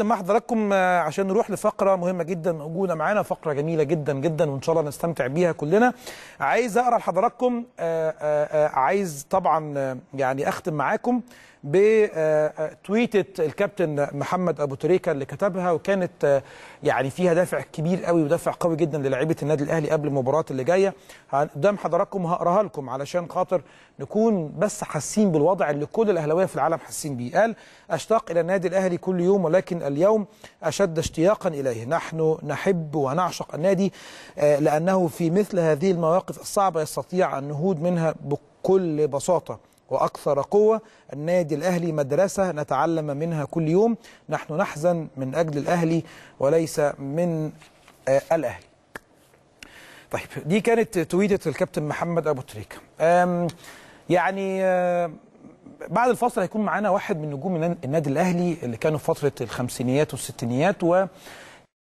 مع حضراتكم آه، عشان نروح لفقرة مهمة جدا موجودة معانا فقرة جميلة جدا جدا وإن شاء الله نستمتع بيها كلنا عايز أقرأ لحضراتكم آه، آه، عايز طبعا يعني أختم معاكم بتويتة الكابتن محمد أبو تريكة اللي كتبها وكانت يعني فيها دافع كبير قوي ودافع قوي جدا للاعيبة النادي الأهلي قبل المباراة اللي جاية قدام حضراتكم هقراها لكم علشان خاطر نكون بس حاسين بالوضع اللي كل الأهلاوية في العالم حاسين بيه قال أشتاق إلى النادي الأهلي كل يوم ولكن اليوم أشد اشتياقا إليه نحن نحب ونعشق النادي آه، لأنه في مثل هذه المواقف الصعبة يستطيع النهوض منها بكل بساطة وأكثر قوة النادي الأهلي مدرسة نتعلم منها كل يوم نحن نحزن من أجل الأهلي وليس من آه، الأهلي طيب دي كانت تويتة الكابتن محمد أبو تريكة يعني آه، بعد الفصل هيكون معانا واحد من نجوم النادي الاهلي اللي كانوا في فتره الخمسينيات والستينيات و